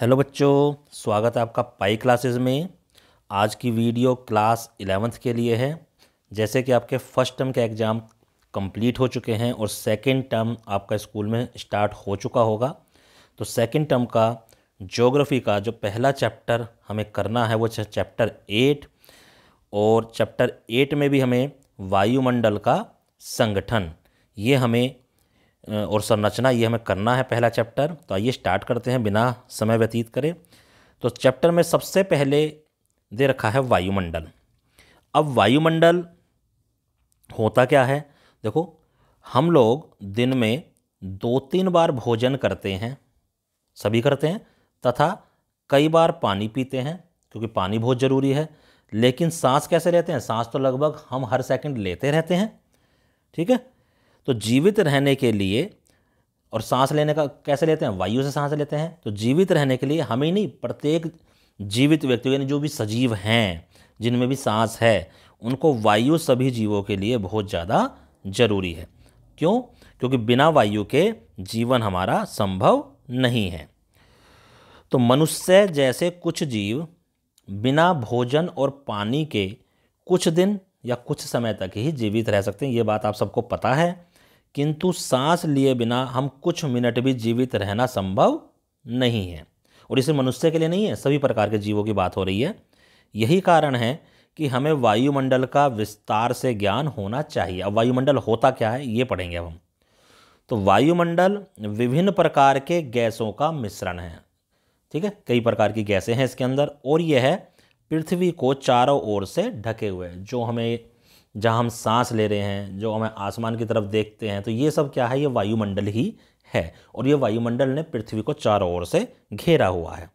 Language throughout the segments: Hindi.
हेलो बच्चों स्वागत है आपका पाई क्लासेस में आज की वीडियो क्लास इलेवेंथ के लिए है जैसे कि आपके फर्स्ट टर्म के एग्ज़ाम कंप्लीट हो चुके हैं और सेकंड टर्म आपका स्कूल में स्टार्ट हो चुका होगा तो सेकंड टर्म का ज्योग्राफी का जो पहला चैप्टर हमें करना है वो चैप्टर एट और चैप्टर एट में भी हमें वायुमंडल का संगठन ये हमें और संरचना ये हमें करना है पहला चैप्टर तो आइए स्टार्ट करते हैं बिना समय व्यतीत करें तो चैप्टर में सबसे पहले दे रखा है वायुमंडल अब वायुमंडल होता क्या है देखो हम लोग दिन में दो तीन बार भोजन करते हैं सभी करते हैं तथा कई बार पानी पीते हैं क्योंकि पानी बहुत ज़रूरी है लेकिन सांस कैसे लेते हैं सांस तो लगभग हम हर सेकंड लेते रहते हैं ठीक है तो जीवित रहने के लिए और सांस लेने का कैसे लेते हैं वायु से सांस लेते हैं तो जीवित रहने के लिए हमें नहीं प्रत्येक जीवित व्यक्ति यानी जो भी सजीव हैं जिनमें भी सांस है उनको वायु सभी जीवों के लिए बहुत ज़्यादा जरूरी है क्यों क्योंकि बिना वायु के जीवन हमारा संभव नहीं है तो मनुष्य जैसे कुछ जीव बिना भोजन और पानी के कुछ दिन या कुछ समय तक ही जीवित रह सकते हैं ये बात आप सबको पता है किंतु सांस लिए बिना हम कुछ मिनट भी जीवित रहना संभव नहीं है और इसे मनुष्य के लिए नहीं है सभी प्रकार के जीवों की बात हो रही है यही कारण है कि हमें वायुमंडल का विस्तार से ज्ञान होना चाहिए अब वायुमंडल होता क्या है ये पढ़ेंगे अब हम तो वायुमंडल विभिन्न प्रकार के गैसों का मिश्रण है ठीक है कई प्रकार की गैसें हैं इसके अंदर और यह है पृथ्वी को चारों ओर से ढके हुए जो हमें जहाँ हम सांस ले रहे हैं जो हमें आसमान की तरफ देखते हैं तो ये सब क्या है ये वायुमंडल ही है और ये वायुमंडल ने पृथ्वी को चारों ओर से घेरा हुआ है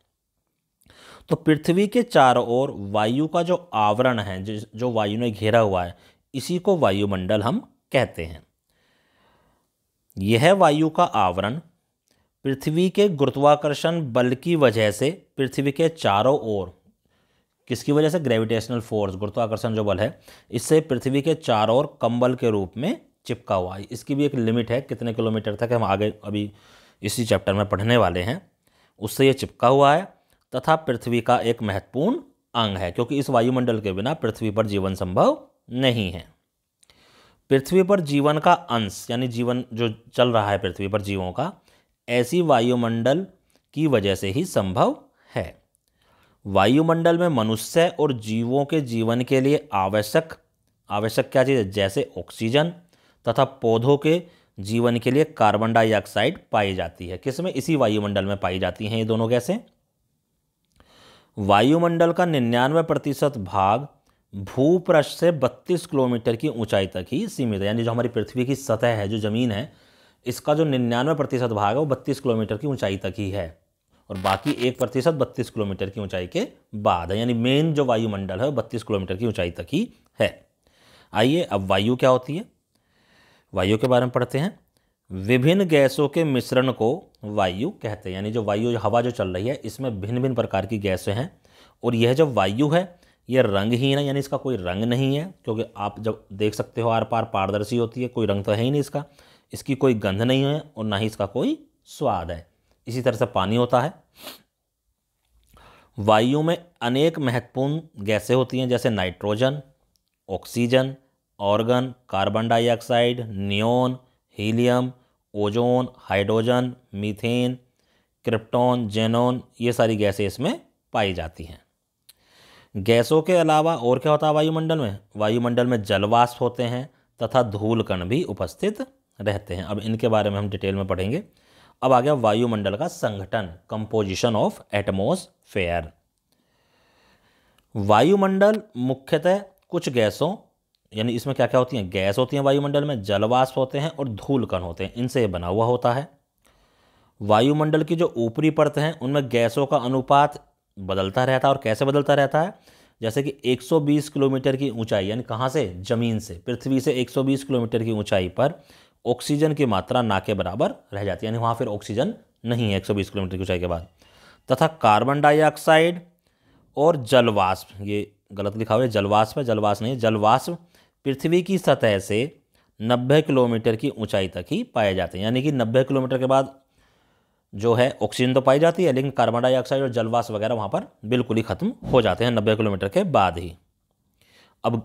तो पृथ्वी के चारों ओर वायु का जो आवरण है जो वायु ने घेरा हुआ है इसी को वायुमंडल हम कहते हैं यह वायु का आवरण पृथ्वी के गुरुत्वाकर्षण बल की वजह से पृथ्वी के चारों ओर किसकी वजह से ग्रेविटेशनल फोर्स गुरुत्वाकर्षण जो बल है इससे पृथ्वी के चारों ओर कंबल के रूप में चिपका हुआ है इसकी भी एक लिमिट है कितने किलोमीटर तक हम आगे अभी इसी चैप्टर में पढ़ने वाले हैं उससे ये चिपका हुआ है तथा पृथ्वी का एक महत्वपूर्ण अंग है क्योंकि इस वायुमंडल के बिना पृथ्वी पर जीवन संभव नहीं है पृथ्वी पर जीवन का अंश यानी जीवन जो चल रहा है पृथ्वी पर जीवों का ऐसी वायुमंडल की वजह से ही संभव है वायुमंडल में मनुष्य और जीवों के जीवन के लिए आवश्यक आवश्यक क्या चीज़ है जैसे ऑक्सीजन तथा पौधों के जीवन के लिए कार्बन डाइऑक्साइड पाई जाती है किसमें इसी वायुमंडल में पाई जाती हैं ये दोनों गैसें वायुमंडल का निन्यानवे प्रतिशत भाग भूपृष्ठ से 32 किलोमीटर की ऊंचाई तक ही सीमित है यानी जो हमारी पृथ्वी की सतह है जो ज़मीन है इसका जो निन्यानवे प्रतिशत भाग है वो बत्तीस किलोमीटर की ऊंचाई तक ही है और बाकी एक प्रतिशत बत्तीस किलोमीटर की ऊंचाई के बाद है यानी मेन जो वायुमंडल है वो बत्तीस किलोमीटर की ऊंचाई तक ही है आइए अब वायु क्या होती है वायु के बारे में पढ़ते हैं विभिन्न गैसों के मिश्रण को वायु कहते हैं यानी जो वायु हवा जो चल रही है इसमें भिन्न भिन्न प्रकार की गैसें हैं और यह जो वायु है यह रंगहीन है यानी इसका कोई रंग नहीं है क्योंकि आप जब देख सकते हो आर पार पारदर्शी होती है कोई रंग तो है ही नहीं इसका इसकी कोई गंध नहीं है और ना ही इसका कोई स्वाद है इसी तरह से पानी होता है वायु में अनेक महत्वपूर्ण गैसें होती हैं जैसे nitrogen oxygen argon carbon dioxide neon helium ozone hydrogen methane krypton xenon ये सारी गैसें इसमें पाई जाती हैं गैसों के अलावा और क्या होता है वायुमंडल में वायुमंडल में जलवाष्प होते हैं तथा धूल कण भी उपस्थित रहते हैं अब इनके बारे में हम डिटेल में पढ़ेंगे अब आ गया वायुमंडल का संगठन कंपोजिशन ऑफ एटमोसफेयर वायुमंडल मुख्यतः कुछ गैसों यानी इसमें क्या क्या होती हैं गैस होती हैं वायुमंडल में जलवाष्प होते हैं और धूल कण होते हैं इनसे बना हुआ होता है वायुमंडल की जो ऊपरी परत हैं उनमें गैसों का अनुपात बदलता रहता है और कैसे बदलता रहता है जैसे कि 120 किलोमीटर की ऊंचाई यानी कहाँ से ज़मीन से पृथ्वी से 120 किलोमीटर की ऊंचाई पर ऑक्सीजन की मात्रा ना के बराबर रह जाती है यानी वहाँ फिर ऑक्सीजन नहीं है 120 किलोमीटर की ऊंचाई के बाद तथा कार्बन डाइऑक्साइड और जलवाष्प ये गलत लिखा हुआ है जलवाष्प है जलवाष्प नहीं जलवाष्प पृथ्वी की सतह से 90 किलोमीटर की ऊंचाई तक ही पाए जाते हैं यानी कि 90 किलोमीटर के बाद जो है ऑक्सीजन तो पाई जाती है लेकिन कार्बन डाइऑक्साइड और जलवाष्प वगैरह वहाँ पर बिल्कुल ही ख़त्म हो जाते हैं नब्बे किलोमीटर के बाद ही अब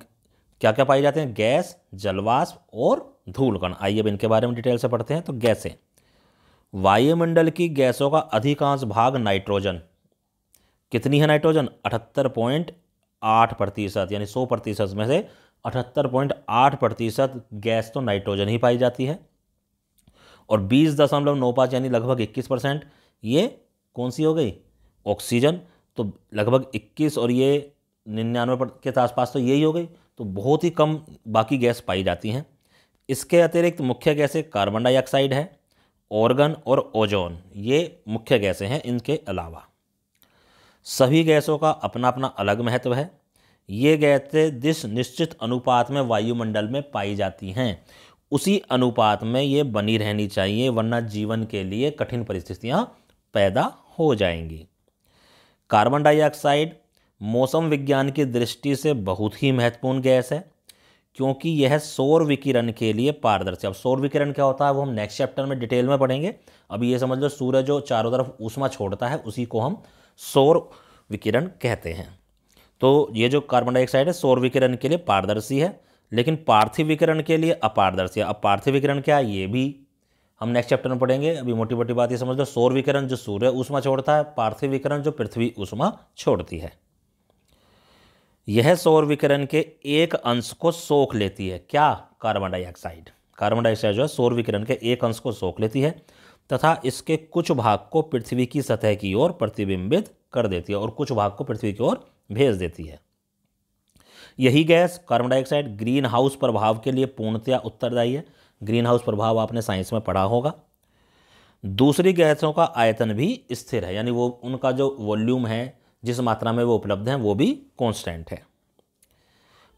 क्या क्या पाए जाते हैं गैस जलवाष्प और धूलकण आइए अब इनके बारे में डिटेल से पढ़ते हैं तो गैसें वायुमंडल की गैसों का अधिकांश भाग नाइट्रोजन कितनी है नाइट्रोजन अठहत्तर पॉइंट आठ प्रतिशत यानी सौ प्रतिशत में से अठहत्तर पॉइंट आठ प्रतिशत गैस तो नाइट्रोजन ही पाई जाती है और बीस दशमलव नौ पाँच यानी लगभग इक्कीस परसेंट ये कौन सी हो गई ऑक्सीजन तो लगभग इक्कीस और ये निन्यानवे के आसपास तो यही हो गई तो बहुत ही कम बाकी गैस पाई जाती हैं इसके अतिरिक्त मुख्य गैसें कार्बन डाइऑक्साइड है ऑर्गन और ओजोन ये मुख्य गैसें हैं इनके अलावा सभी गैसों का अपना अपना अलग महत्व है ये गैसें दिस निश्चित अनुपात में वायुमंडल में पाई जाती हैं उसी अनुपात में ये बनी रहनी चाहिए वरना जीवन के लिए कठिन परिस्थितियाँ पैदा हो जाएंगी कार्बन डाइऑक्साइड मौसम विज्ञान की दृष्टि से बहुत ही महत्वपूर्ण गैस है क्योंकि यह सौर विकिरण के लिए पारदर्शी अब सौर विकिरण क्या होता है वो हम नेक्स्ट चैप्टर में डिटेल में पढ़ेंगे अब ये समझ लो सूर्य जो चारों तरफ उष्मा छोड़ता है उसी को हम सौर विकिरण कहते हैं तो ये जो कार्बन डाइऑक्साइड है सौर विकिरण के लिए पारदर्शी है लेकिन पार्थिव विकिरण के लिए अपारदर्शी है अब पार्थिव विकिरण क्या है ये भी हम नेक्स्ट चैप्टर में पढ़ेंगे अभी मोटी मोटी बात ये समझ लो सौर विकिरण जो सूर्य उष्मा छोड़ता है पार्थिव विकिरण जो पृथ्वी उष्मा छोड़ती है यह सौर विकिरण के एक अंश को सोख लेती है क्या कार्बन डाइऑक्साइड कार्बन डाइऑक्साइड जो है सौर विकिरण के एक अंश को सोख लेती है तथा इसके कुछ भाग को पृथ्वी की सतह की ओर प्रतिबिंबित कर देती है और कुछ भाग को पृथ्वी की ओर भेज देती है यही gas carbon dioxide greenhouse प्रभाव के लिए पूर्णतया उत्तरदायी है ग्रीन हाउस प्रभाव आपने साइंस में पढ़ा होगा दूसरी गैसों का आयतन भी स्थिर है यानी वो उनका जो वॉल्यूम है जिस मात्रा में वो उपलब्ध हैं वो भी कांस्टेंट है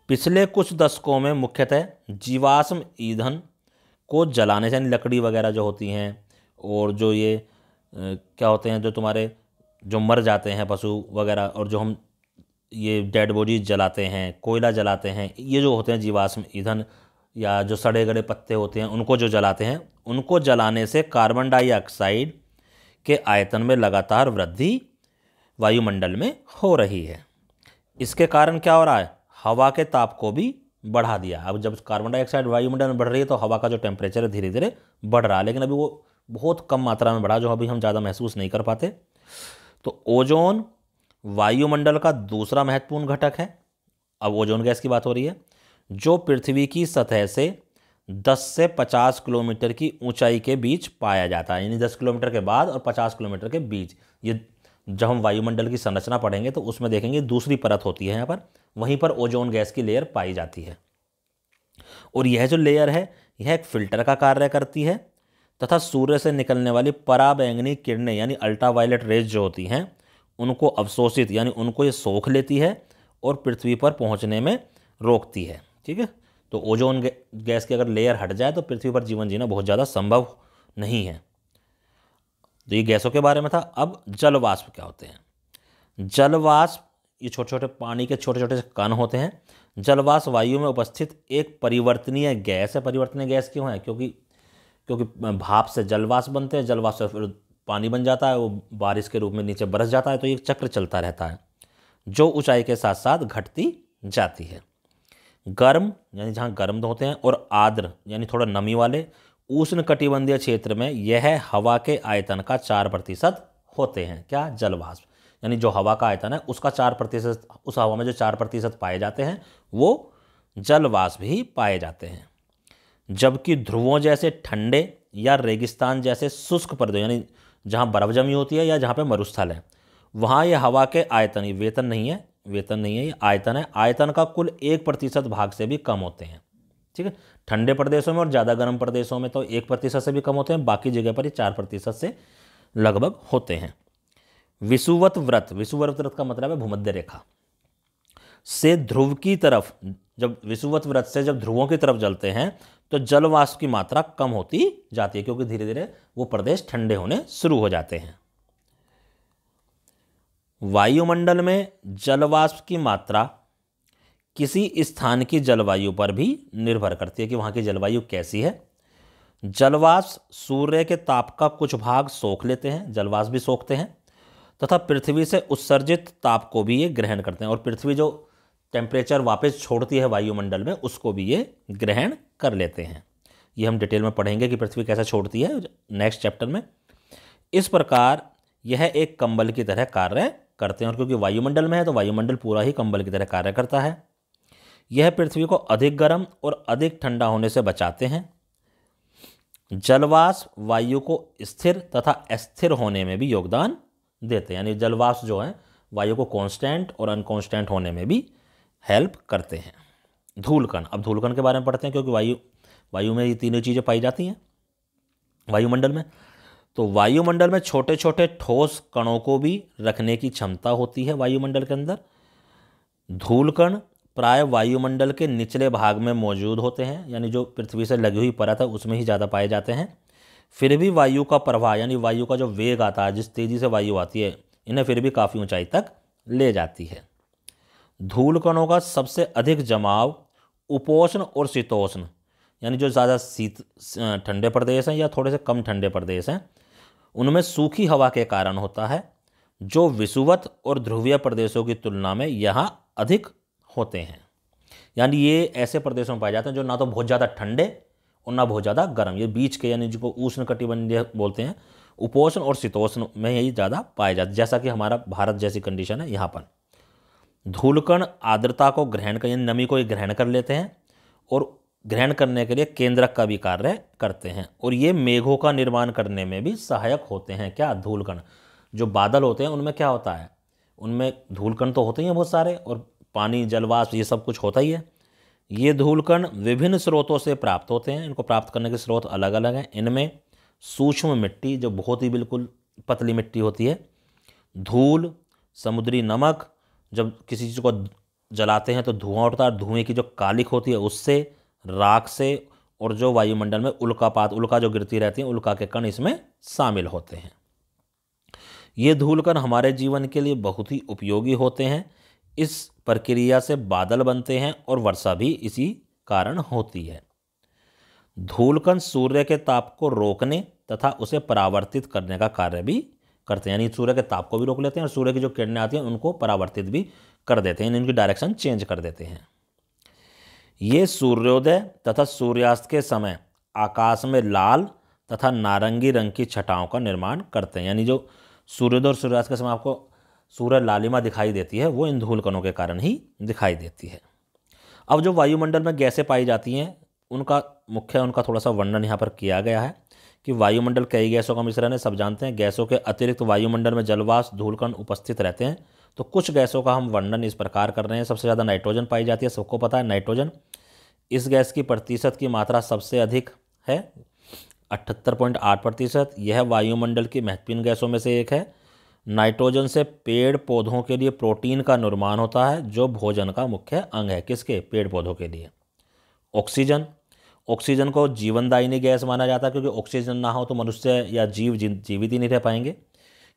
पिछले कुछ दशकों में मुख्यतः जीवाश्म ईंधन को जलाने से यानी लकड़ी वगैरह जो होती हैं और जो ये क्या होते हैं जो तुम्हारे जो मर जाते हैं पशु वगैरह और जो हम ये डेड बॉडीज जलाते हैं कोयला जलाते हैं ये जो होते हैं जीवाश्म ईंधन या जो सड़े गड़े पत्ते होते हैं उनको जो जलाते हैं उनको जलाने से कार्बन डाइऑक्साइड के आयतन में लगातार वृद्धि वायुमंडल में हो रही है इसके कारण क्या हो रहा है हवा के ताप को भी बढ़ा दिया अब जब कार्बन डाइऑक्साइड वायुमंडल में बढ़ रही है तो हवा का जो टेम्परेचर है धीरे धीरे बढ़ रहा है लेकिन अभी वो बहुत कम मात्रा में बढ़ा जो अभी हम ज़्यादा महसूस नहीं कर पाते तो ओजोन वायुमंडल का दूसरा महत्वपूर्ण घटक है अब ओजोन गैस की बात हो रही है जो पृथ्वी की सतह से 10 से 50 किलोमीटर की ऊंचाई के बीच पाया जाता है यानी 10 किलोमीटर के बाद और 50 किलोमीटर के बीच ये जब हम वायुमंडल की संरचना पढ़ेंगे तो उसमें देखेंगे दूसरी परत होती है यहाँ पर वहीं पर ओजोन गैस की लेयर पाई जाती है और यह जो लेयर है यह एक फिल्टर का कार्य करती है तथा सूर्य से निकलने वाली पराबैंगनी किरणें यानी अल्ट्रावायलेट रेज जो होती हैं उनको अवशोषित यानी उनको ये सोख लेती है और पृथ्वी पर पहुंचने में रोकती है ठीक है तो ओजोन गैस की अगर लेयर हट जाए तो पृथ्वी पर जीवन जीना बहुत ज़्यादा संभव नहीं है तो ये गैसों के बारे में था अब जलवाष्प क्या होते हैं जलवाष्प ये छोटे छोटे पानी के छोटे छोटे कण होते हैं जलवाष्प वायु में उपस्थित एक परिवर्तनीय गैस है परिवर्तनीय गैस क्यों है क्योंकि क्योंकि भाप से जलवाष्प बनते हैं जलवाष्प से फिर पानी बन जाता है वो बारिश के रूप में नीचे बरस जाता है तो ये चक्र चलता रहता है जो ऊंचाई के साथ साथ घटती जाती है गर्म यानी जहाँ गर्म होते हैं और आर्द्र यानी थोड़ा नमी वाले उष्ण कटिबंधीय क्षेत्र में यह हवा के आयतन का चार प्रतिशत होते हैं क्या जलवाष्प यानी जो हवा का आयतन है उसका चार प्रतिशत उस हवा में जो चार प्रतिशत पाए जाते हैं वो जलवाष्प ही पाए जाते हैं जबकि ध्रुवों जैसे ठंडे या रेगिस्तान जैसे शुष्क प्रदेश यानी जहाँ बर्फ जमी होती है या जहाँ पे मरुस्थल है वहाँ ये हवा के आयतन ये वेतन नहीं है वेतन नहीं है ये आयतन है आयतन का कुल एक प्रतिशत भाग से भी कम होते हैं ठीक है ठंडे प्रदेशों में और ज़्यादा गर्म प्रदेशों में तो एक प्रतिशत से भी कम होते हैं बाकी जगह पर ये चार प्रतिशत से लगभग होते हैं विषुवत व्रत विषुवत व्रत का मतलब है भूमध्य रेखा से ध्रुव की तरफ जब विषुवत व्रत से जब ध्रुवों की तरफ जलते हैं तो जलवाष्प की मात्रा कम होती जाती है क्योंकि धीरे धीरे वो प्रदेश ठंडे होने शुरू हो जाते हैं वायुमंडल में जलवाष्प की मात्रा किसी स्थान की जलवायु पर भी निर्भर करती है कि वहाँ की जलवायु कैसी है जलवाष्प सूर्य के ताप का कुछ भाग सोख लेते हैं जलवाष्प भी सोखते हैं तथा पृथ्वी से उत्सर्जित ताप को भी ये ग्रहण करते हैं और पृथ्वी जो टेम्परेचर वापस छोड़ती है वायुमंडल में उसको भी ये ग्रहण कर लेते हैं ये हम डिटेल में पढ़ेंगे कि पृथ्वी कैसे छोड़ती है नेक्स्ट चैप्टर में इस प्रकार यह एक कंबल की तरह कार्य करते हैं और क्योंकि वायुमंडल में है तो वायुमंडल पूरा ही कंबल की तरह कार्य करता है यह पृथ्वी को अधिक गर्म और अधिक ठंडा होने से बचाते हैं जलवाष्प वायु को स्थिर तथा अस्थिर होने में भी योगदान देते हैं यानी जलवाष्प जो है वायु को कांस्टेंट और अनकांस्टेंट होने में भी हेल्प करते हैं धूलकण अब धूलकण के बारे में पढ़ते हैं क्योंकि वायु वायु में ये तीनों चीज़ें पाई जाती हैं वायुमंडल में तो वायुमंडल में छोटे छोटे ठोस कणों को भी रखने की क्षमता होती है वायुमंडल के अंदर धूलकण प्राय वायुमंडल के निचले भाग में मौजूद होते हैं यानी जो पृथ्वी से लगी हुई परत है उसमें ही ज़्यादा पाए जाते हैं फिर भी वायु का प्रवाह यानी वायु का जो वेग आता है जिस तेज़ी से वायु आती है इन्हें फिर भी काफ़ी ऊंचाई तक ले जाती है धूल कणों का सबसे अधिक जमाव उपोष्ण और शीतोष्ण यानी जो ज़्यादा शीत ठंडे प्रदेश हैं या थोड़े से कम ठंडे प्रदेश हैं उनमें सूखी हवा के कारण होता है जो विषुवत और ध्रुवीय प्रदेशों की तुलना में यहाँ अधिक होते हैं यानी ये ऐसे प्रदेशों में पाए जाते हैं जो ना तो बहुत ज़्यादा ठंडे और ना बहुत ज़्यादा गर्म ये बीच के यानी जिनको उष्ण कटिबंधीय बोलते हैं उपोष्ण और शीतोष्ण में यही ज़्यादा पाए जाते जैसा कि हमारा भारत जैसी कंडीशन है यहाँ पर धूलकण आर्द्रता को ग्रहण कर यानी नमी को ये ग्रहण कर लेते हैं और ग्रहण करने के लिए केंद्रक का भी कार्य करते हैं और ये मेघों का निर्माण करने में भी सहायक होते हैं क्या धूलकण जो बादल होते हैं उनमें क्या होता है उनमें धूलकण तो होते ही हैं बहुत सारे और पानी जलवाष्प ये सब कुछ होता ही है ये धूलकण विभिन्न स्रोतों से प्राप्त होते हैं इनको प्राप्त करने के स्रोत अलग अलग हैं इनमें सूक्ष्म मिट्टी जो बहुत ही बिल्कुल पतली मिट्टी होती है धूल समुद्री नमक जब किसी चीज़ को जलाते हैं तो धुआं उठता है धुएँ की जो कालिक होती है उससे राख से और जो वायुमंडल में उल्कापात उल्का जो गिरती रहती है उल्का के कण इसमें शामिल होते हैं ये धूलकण हमारे जीवन के लिए बहुत ही उपयोगी होते हैं इस प्रक्रिया से बादल बनते हैं और वर्षा भी इसी कारण होती है धूलकण सूर्य के ताप को रोकने तथा उसे परावर्तित करने का कार्य भी करते हैं यानी सूर्य के ताप को भी रोक लेते हैं और सूर्य की जो किरणें आती हैं उनको परावर्तित भी कर देते हैं इनकी डायरेक्शन चेंज कर देते हैं ये सूर्योदय तथा सूर्यास्त के समय आकाश में लाल तथा नारंगी रंग की छटाओं का निर्माण करते हैं यानी जो सूर्योदय और सूर्यास्त के समय आपको सूर्य लालिमा दिखाई देती है वो इन धूलकणों के कारण ही दिखाई देती है अब जो वायुमंडल में गैसें पाई जाती हैं उनका मुख्य उनका थोड़ा सा वर्णन यहाँ पर किया गया है कि वायुमंडल कई गैसों का मिश्रण है सब जानते हैं गैसों के अतिरिक्त वायुमंडल में जलवास धूलकण उपस्थित रहते हैं तो कुछ गैसों का हम वर्णन इस प्रकार कर रहे हैं सबसे ज़्यादा नाइट्रोजन पाई जाती है सबको पता है नाइट्रोजन इस गैस की प्रतिशत की मात्रा सबसे अधिक है अठहत्तर पॉइंट आठ प्रतिशत यह वायुमंडल की महत्वपूर्ण गैसों में से एक है नाइट्रोजन से पेड़ पौधों के लिए प्रोटीन का निर्माण होता है जो भोजन का मुख्य अंग है किसके पेड़ पौधों के लिए ऑक्सीजन ऑक्सीजन को जीवनदायिनी गैस माना जाता है क्योंकि ऑक्सीजन ना हो तो मनुष्य या जीव जीवित ही नहीं रह पाएंगे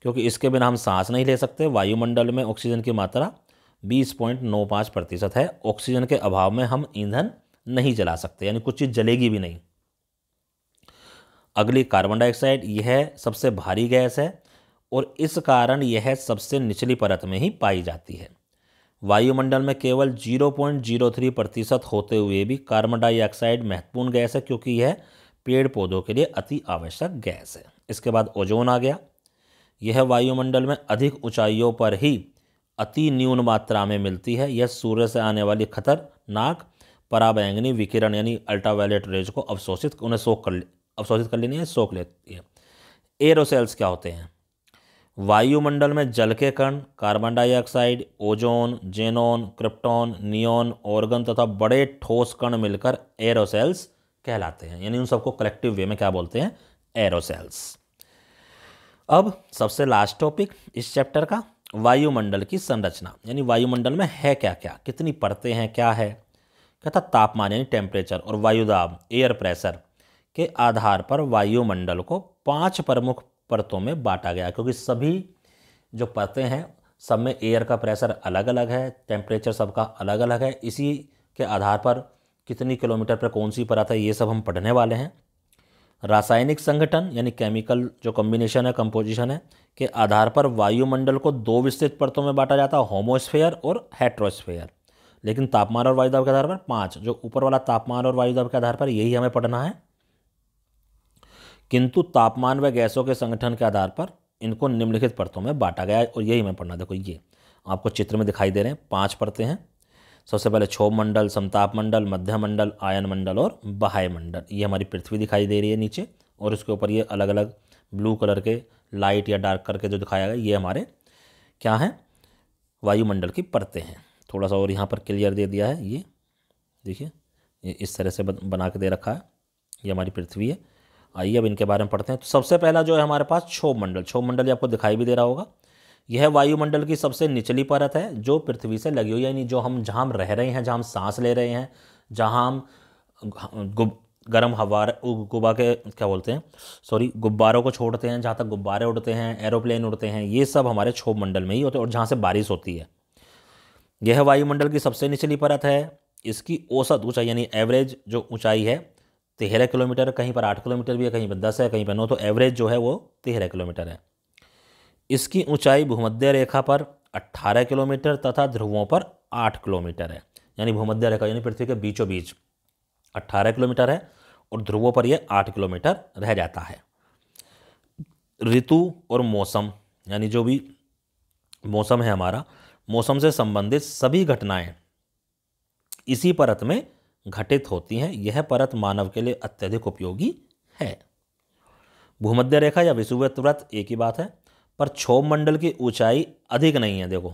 क्योंकि इसके बिना हम सांस नहीं ले सकते वायुमंडल में ऑक्सीजन की मात्रा पाँच प्रतिशत है ऑक्सीजन के अभाव में हम ईंधन नहीं जला सकते यानी कुछ चीज़ जलेगी भी नहीं अगली कार्बन डाइऑक्साइड यह सबसे भारी गैस है और इस कारण यह सबसे निचली परत में ही पाई जाती है वायुमंडल में केवल 0.03 प्रतिशत होते हुए भी कार्बन डाइऑक्साइड महत्वपूर्ण गैस है क्योंकि यह पेड़ पौधों के लिए अति आवश्यक गैस है इसके बाद ओजोन आ गया यह वायुमंडल में अधिक ऊंचाइयों पर ही अति न्यून मात्रा में मिलती है यह सूर्य से आने वाली खतरनाक पराबैंगनी विकिरण यानी अल्ट्रावायलेट रेज को अवशोषित उन्हें सोख कर अवशोषित कर लेनी है सोख लेती है एरोसेल्स क्या होते हैं वायुमंडल में जल के कण carbon dioxide ozone xenon krypton neon argon तथा बड़े ठोस कण मिलकर एरोसेल्स कहलाते हैं यानी उन सबको कलेक्टिव वे में क्या बोलते हैं एरोसेल्स अब सबसे लास्ट टॉपिक इस चैप्टर का वायुमंडल की संरचना यानी वायुमंडल में है क्या क्या कितनी परतें हैं क्या है कहता तापमान यानी टेम्परेचर और वायुदाब एयर प्रेशर के आधार पर वायुमंडल को पांच प्रमुख परतों में बांटा गया क्योंकि सभी जो परतें हैं सब में एयर का प्रेशर अलग अलग है टेम्परेचर सबका अलग अलग है इसी के आधार पर कितनी किलोमीटर पर कौन सी परत है ये सब हम पढ़ने वाले हैं रासायनिक संगठन यानी केमिकल जो कम्बिनेशन है कंपोजिशन है के आधार पर वायुमंडल को दो विस्तृत परतों में बांटा जाता है होमोस्फेयर और हेट्रोस्फेयर लेकिन तापमान और वायुदाब के आधार पर पाँच जो ऊपर वाला तापमान और वायुदाब के आधार पर यही हमें पढ़ना है किंतु तापमान व गैसों के संगठन के आधार पर इनको निम्नलिखित परतों में बांटा गया है और यही मैं पढ़ना देखो ये आपको चित्र में दिखाई दे रहे हैं पांच परतें हैं सबसे पहले क्षोभ मंडल समताप मंडल मध्य मंडल आयन मंडल और बहाय मंडल ये हमारी पृथ्वी दिखाई दे रही है नीचे और उसके ऊपर ये अलग अलग ब्लू कलर के लाइट या डार्क करके जो दिखाया गया ये हमारे क्या हैं वायुमंडल की परतें हैं थोड़ा सा और यहाँ पर क्लियर दे दिया है ये देखिए इस तरह से बना के दे रखा है ये हमारी पृथ्वी है आइए अब इनके बारे में पढ़ते हैं तो सबसे पहला जो है हमारे पास क्षोभ मंडल क्षोभ मंडल आपको दिखाई भी दे रहा होगा यह वायुमंडल की सबसे निचली परत है जो पृथ्वी से लगी हुई है यानी जो हम जहाँ हम रह रहे हैं जहाँ हम सांस ले रहे हैं जहाँ हम गर्म हवा गुब्बा के क्या बोलते हैं सॉरी गुब्बारों को छोड़ते हैं जहाँ तक गुब्बारे उड़ते हैं एरोप्लेन उड़ते हैं ये सब हमारे क्षोभ मंडल में ही होते हैं और जहाँ से बारिश होती है यह वायुमंडल की सबसे निचली परत है इसकी औसत ऊंचाई यानी एवरेज जो ऊंचाई है तेरह किलोमीटर कहीं पर आठ किलोमीटर भी है कहीं पर दस है कहीं पर नौ तो एवरेज जो है वो तेरह किलोमीटर है इसकी ऊंचाई भूमध्य रेखा पर अट्ठारह किलोमीटर तथा ध्रुवों पर आठ किलोमीटर है यानी भूमध्य रेखा यानी पृथ्वी के बीचों बीच अट्ठारह किलोमीटर है और ध्रुवों पर यह आठ किलोमीटर रह जाता है ऋतु और मौसम यानी जो भी मौसम है हमारा मौसम से संबंधित सभी घटनाएं इसी परत में घटित होती हैं यह परत मानव के लिए अत्यधिक उपयोगी है भूमध्य रेखा या विषुवत व्रत एक ही बात है पर क्षोभ मंडल की ऊंचाई अधिक नहीं है देखो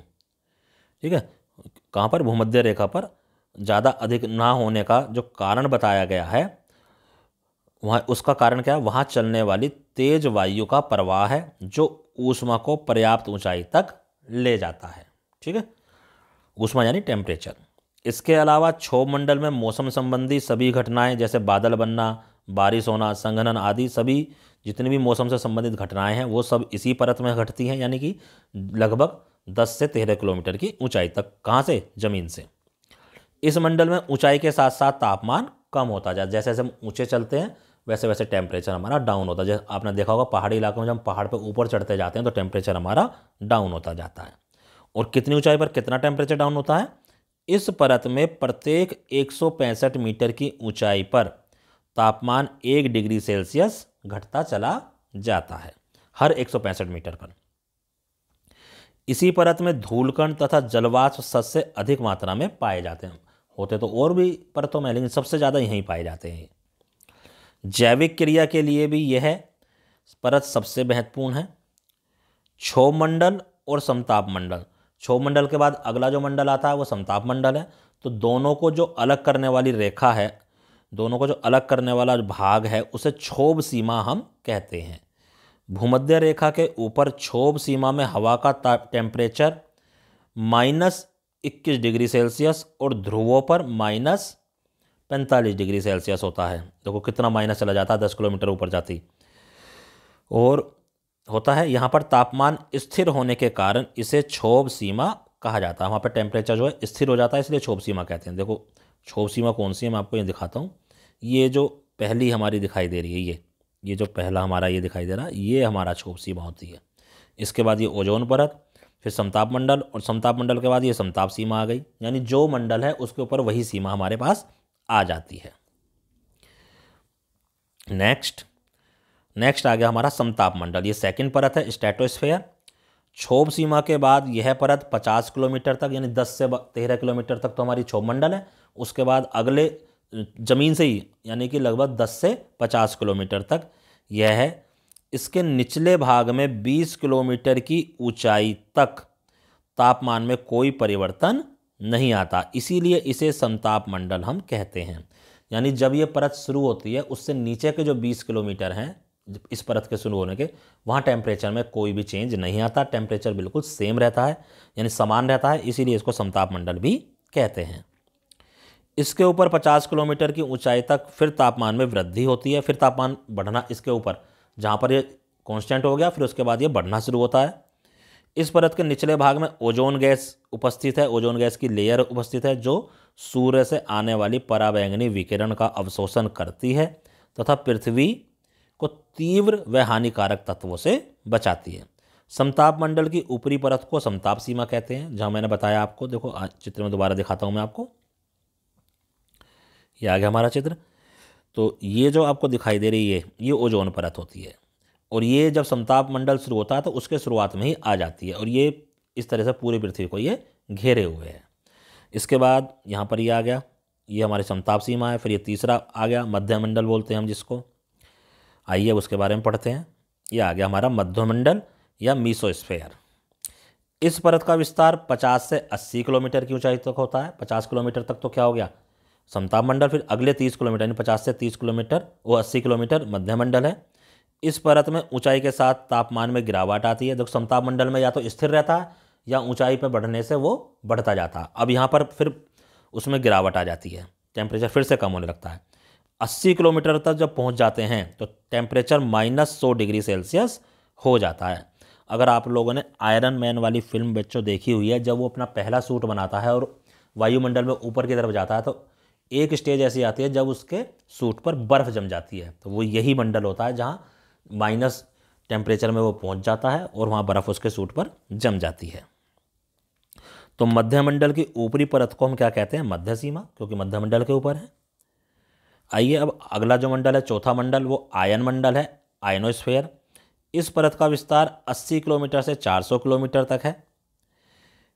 ठीक है कहाँ पर भूमध्य रेखा पर ज़्यादा अधिक ना होने का जो कारण बताया गया है वहाँ उसका कारण क्या है वहाँ चलने वाली तेज वायु का प्रवाह है जो ऊष्मा को पर्याप्त ऊंचाई तक ले जाता है ठीक है ऊष्मा यानी टेम्परेचर इसके अलावा क्षोभ मंडल में मौसम संबंधी सभी घटनाएं जैसे बादल बनना बारिश होना संघनन आदि सभी जितनी भी मौसम से संबंधित घटनाएं हैं वो सब इसी परत में घटती हैं यानी कि लगभग 10 से 13 किलोमीटर की ऊंचाई तक कहाँ से ज़मीन से इस मंडल में ऊंचाई के साथ साथ तापमान कम होता जाए जैसे जैसे हम ऊँचे चलते हैं वैसे वैसे टेम्परेचर हमारा डाउन होता है जैसे आपने देखा होगा पहाड़ी इलाकों में जब हम पहाड़ पर ऊपर चढ़ते जाते हैं तो टेम्परेचर हमारा डाउन होता जाता है और कितनी ऊंचाई पर कितना टेम्परेचर डाउन होता है इस परत में प्रत्येक 165 मीटर की ऊंचाई पर तापमान एक डिग्री सेल्सियस घटता चला जाता है हर 165 मीटर पर इसी परत में धूलकण तथा जलवाष्प सबसे अधिक मात्रा में पाए जाते हैं होते तो और भी परतों में लेकिन सबसे ज़्यादा यहीं पाए जाते हैं जैविक क्रिया के लिए भी यह परत सबसे महत्वपूर्ण है मंडल और समताप मंडल क्षोभ मंडल के बाद अगला जो मंडल आता है वो संताप मंडल है तो दोनों को जो अलग करने वाली रेखा है दोनों को जो अलग करने वाला भाग है उसे क्षोभ सीमा हम कहते हैं भूमध्य रेखा के ऊपर क्षोभ सीमा में हवा का टेम्परेचर माइनस इक्कीस डिग्री सेल्सियस और ध्रुवों पर माइनस पैंतालीस डिग्री सेल्सियस होता है देखो कितना माइनस चला जाता है दस किलोमीटर ऊपर जाती और होता है यहाँ पर तापमान स्थिर होने के कारण इसे क्षोभ सीमा कहा जाता है वहाँ पर टेम्परेचर जो है स्थिर हो जाता है इसलिए क्षोभ सीमा कहते हैं देखो क्षोभ सीमा कौन सी है मैं आपको ये दिखाता हूँ ये जो पहली हमारी दिखाई दे रही है ये ये जो पहला हमारा ये दिखाई दे रहा है ये हमारा क्षोभ सीमा होती है इसके बाद ये ओजोन परत फिर समताप मंडल और समताप मंडल के बाद ये समताप सीमा आ गई यानी जो मंडल है उसके ऊपर वही सीमा हमारे पास आ जाती है नेक्स्ट नेक्स्ट आ गया हमारा समताप मंडल ये सेकंड परत है स्टेटोस्फेयर क्षोभ सीमा के बाद यह परत 50 किलोमीटर तक यानी 10 से 13 किलोमीटर तक तो हमारी क्षोभ मंडल है उसके बाद अगले ज़मीन से ही यानी कि लगभग 10 से 50 किलोमीटर तक यह है इसके निचले भाग में 20 किलोमीटर की ऊंचाई तक तापमान में कोई परिवर्तन नहीं आता इसीलिए इसे समताप मंडल हम कहते हैं यानी जब ये परत शुरू होती है उससे नीचे के जो 20 किलोमीटर हैं इस परत के शुरू होने के वहाँ टेम्परेचर में कोई भी चेंज नहीं आता टेम्परेचर बिल्कुल सेम रहता है यानी समान रहता है इसीलिए इसको समताप मंडल भी कहते हैं इसके ऊपर 50 किलोमीटर की ऊंचाई तक फिर तापमान में वृद्धि होती है फिर तापमान बढ़ना इसके ऊपर जहाँ पर ये कॉन्स्टेंट हो गया फिर उसके बाद ये बढ़ना शुरू होता है इस परत के निचले भाग में ओजोन गैस उपस्थित है ओजोन गैस की लेयर उपस्थित है जो सूर्य से आने वाली पराबैंगनी विकिरण का अवशोषण करती है तथा पृथ्वी को तीव्र व हानिकारक तत्वों से बचाती है समताप मंडल की ऊपरी परत को समताप सीमा कहते हैं जहां मैंने बताया आपको देखो चित्र में दोबारा दिखाता हूं मैं आपको ये आ गया हमारा चित्र तो ये जो आपको दिखाई दे रही है ये ओजोन परत होती है और ये जब समताप मंडल शुरू होता है तो उसके शुरुआत में ही आ जाती है और ये इस तरह से पूरी पृथ्वी को ये घेरे हुए है इसके बाद यहाँ पर ये आ गया ये हमारी समताप सीमा है फिर ये तीसरा आ गया मध्यमंडल बोलते हैं हम जिसको आइए उसके बारे में पढ़ते हैं यह आ गया हमारा मध्यमंडल या मीसोस्फेयर इस परत का विस्तार 50 से 80 किलोमीटर की ऊंचाई तक होता है 50 किलोमीटर तक तो क्या हो गया समताप मंडल फिर अगले 30 किलोमीटर यानी 50 से 30 किलोमीटर वो 80 किलोमीटर मध्यमंडल है इस परत में ऊंचाई के साथ तापमान में गिरावट आती है जो समताप मंडल में या तो स्थिर रहता है या ऊंचाई पर बढ़ने से वो बढ़ता जाता है अब यहाँ पर फिर उसमें गिरावट आ जाती है टेम्परेचर फिर से कम होने लगता है 80 किलोमीटर तक जब पहुंच जाते हैं तो टेम्परेचर माइनस सौ डिग्री सेल्सियस हो जाता है अगर आप लोगों ने आयरन मैन वाली फिल्म बच्चों देखी हुई है जब वो अपना पहला सूट बनाता है और वायुमंडल में ऊपर की तरफ जाता है तो एक स्टेज ऐसी आती है जब उसके सूट पर बर्फ़ जम जाती है तो वो यही मंडल होता है जहाँ माइनस टेम्परेचर में वो पहुँच जाता है और वहाँ बर्फ़ उसके सूट पर जम जाती है तो मध्यमंडल की ऊपरी परत को हम क्या कहते हैं मध्य सीमा क्योंकि मध्यमंडल के ऊपर है आइए अब अगला जो मंडल है चौथा मंडल वो आयन मंडल है आयनोस्फेयर इस परत का विस्तार 80 किलोमीटर से 400 किलोमीटर तक है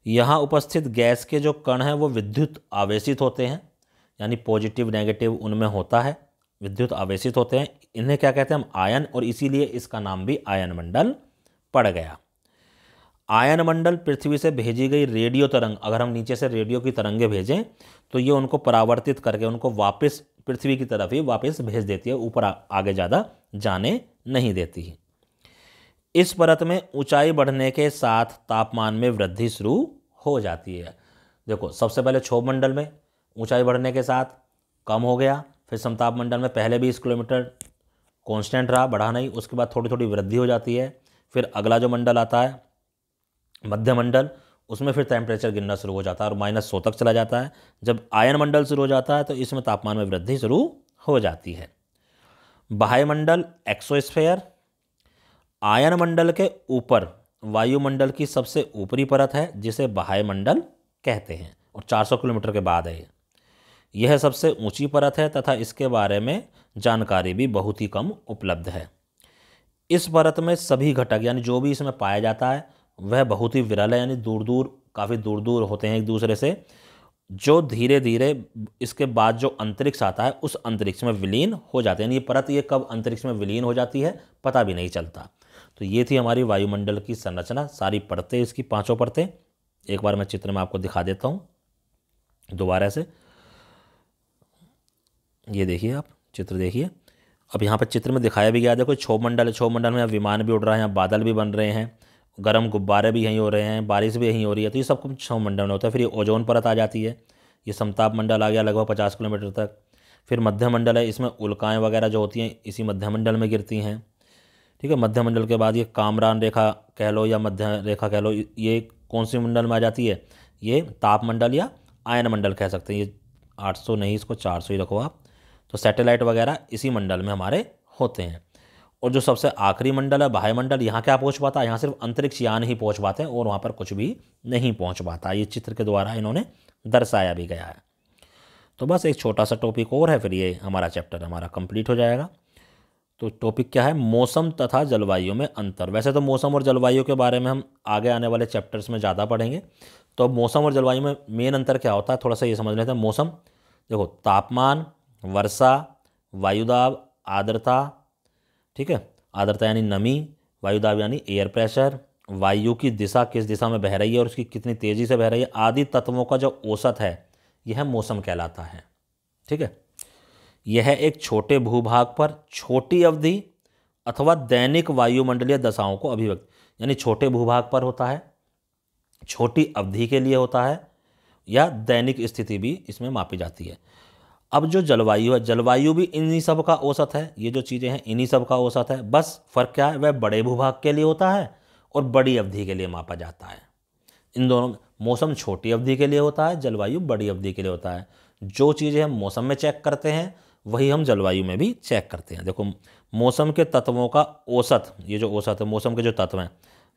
यहाँ उपस्थित गैस के जो कण हैं वो विद्युत आवेशित होते हैं यानी पॉजिटिव नेगेटिव उनमें होता है विद्युत आवेशित होते हैं इन्हें क्या कहते हैं हम आयन और इसीलिए इसका नाम भी आयन मंडल पड़ गया आयन मंडल पृथ्वी से भेजी गई रेडियो तरंग अगर हम नीचे से रेडियो की तरंगे भेजें तो ये उनको परावर्तित करके उनको वापस पृथ्वी की तरफ ही वापस भेज देती है ऊपर आगे ज़्यादा जाने नहीं देती है इस परत में ऊंचाई बढ़ने के साथ तापमान में वृद्धि शुरू हो जाती है देखो सबसे पहले क्षोभ मंडल में ऊंचाई बढ़ने के साथ कम हो गया फिर समताप मंडल में पहले बीस किलोमीटर कॉन्स्टेंट रहा बढ़ा नहीं उसके बाद थोड़ी थोड़ी वृद्धि हो जाती है फिर अगला जो मंडल आता है मध्यमंडल उसमें फिर टेम्परेचर गिरना शुरू हो जाता है और माइनस सौ तक चला जाता है जब आयन मंडल शुरू हो जाता है तो इसमें तापमान में वृद्धि शुरू हो जाती है बाह्यमंडल एक्सोस्फेयर आयन मंडल के ऊपर वायुमंडल की सबसे ऊपरी परत है जिसे बाह्यमंडल कहते हैं और 400 किलोमीटर के बाद है यह सबसे ऊंची परत है तथा इसके बारे में जानकारी भी बहुत ही कम उपलब्ध है इस परत में सभी घटक यानी जो भी इसमें पाया जाता है वह बहुत ही विरल है यानी दूर दूर काफ़ी दूर दूर होते हैं एक दूसरे से जो धीरे धीरे इसके बाद जो अंतरिक्ष आता है उस अंतरिक्ष में विलीन हो जाते हैं ये परत ये कब अंतरिक्ष में विलीन हो जाती है पता भी नहीं चलता तो ये थी हमारी वायुमंडल की संरचना सारी परतें इसकी पांचों परतें एक बार मैं चित्र में आपको दिखा देता हूँ दोबारा से ये देखिए आप चित्र देखिए अब यहाँ पर चित्र में दिखाया भी गया देखो छो मंडल है क्षोभ मंडल में यहाँ विमान भी उड़ रहा है यहाँ बादल भी बन रहे हैं गर्म गुब्बारे भी यहीं हो रहे हैं बारिश भी यहीं हो रही है तो ये सब कुछ क्षव मंडल में होता है फिर ये ओजोन परत आ जाती है ये समताप मंडल आ गया लगभग पचास किलोमीटर तक फिर मध्य मंडल है इसमें उल्काएँ वगैरह जो होती हैं इसी मध्य मंडल में गिरती हैं ठीक है मध्य मंडल के बाद ये कामरान रेखा कह लो या मध्य रेखा कह लो ये कौन सी मंडल में आ जाती है ये तापमंडल या आयन मंडल कह सकते हैं ये 800 नहीं इसको 400 ही रखो आप तो सैटेलाइट वगैरह इसी मंडल में हमारे होते हैं और जो सबसे आखिरी मंडल है मंडल यहाँ क्या पहुँच पाता है यहाँ सिर्फ अंतरिक्ष यान ही पहुँच पाते हैं और वहाँ पर कुछ भी नहीं पहुँच पाता ये चित्र के द्वारा इन्होंने दर्शाया भी गया है तो बस एक छोटा सा टॉपिक और है फिर ये हमारा चैप्टर हमारा कंप्लीट हो जाएगा तो टॉपिक क्या है मौसम तथा जलवायु में अंतर वैसे तो मौसम और जलवायु के बारे में हम आगे आने वाले चैप्टर्स में ज़्यादा पढ़ेंगे तो मौसम और जलवायु में मेन अंतर क्या होता है थोड़ा सा ये समझ लेते हैं मौसम देखो तापमान वर्षा वायुदाब आर्द्रता ठीक है आर्द्रता यानी नमी वायुदाब यानी एयर प्रेशर वायु की दिशा किस दिशा में बह रही है और उसकी कितनी तेज़ी से बह रही है आदि तत्वों का जो औसत है यह मौसम कहलाता है ठीक है यह एक छोटे भूभाग पर छोटी अवधि अथवा दैनिक वायुमंडलीय दशाओं को अभिव्यक्त यानी छोटे भूभाग पर होता है छोटी अवधि के लिए होता है या दैनिक स्थिति भी इसमें मापी जाती है अब जो जलवायु है जलवायु भी इन्हीं सब का औसत है ये जो चीज़ें हैं इन्हीं सब का औसत है बस फर्क क्या है वह बड़े भूभाग के लिए होता है और बड़ी अवधि के लिए मापा जाता है इन दोनों मौसम छोटी अवधि के लिए होता है जलवायु बड़ी अवधि के लिए होता है जो चीज़ें हम मौसम में चेक करते हैं वही हम जलवायु में भी चेक करते हैं देखो मौसम के तत्वों का औसत ये जो औसत है मौसम के जो तत्व हैं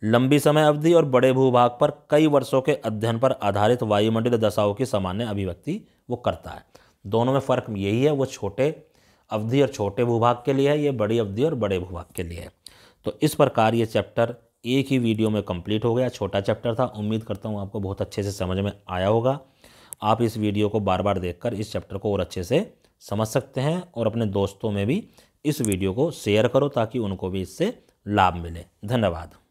लंबी समय अवधि और बड़े भूभाग पर कई वर्षों के अध्ययन पर आधारित वायुमंडलीय दशाओं की सामान्य अभिव्यक्ति वो करता है दोनों में फ़र्क यही है वो छोटे अवधि और छोटे भूभाग के लिए है ये बड़ी अवधि और बड़े भूभाग के लिए है तो इस प्रकार ये चैप्टर एक ही वीडियो में कंप्लीट हो गया छोटा चैप्टर था उम्मीद करता हूँ आपको बहुत अच्छे से समझ में आया होगा आप इस वीडियो को बार बार देखकर इस चैप्टर को और अच्छे से समझ सकते हैं और अपने दोस्तों में भी इस वीडियो को शेयर करो ताकि उनको भी इससे लाभ मिले धन्यवाद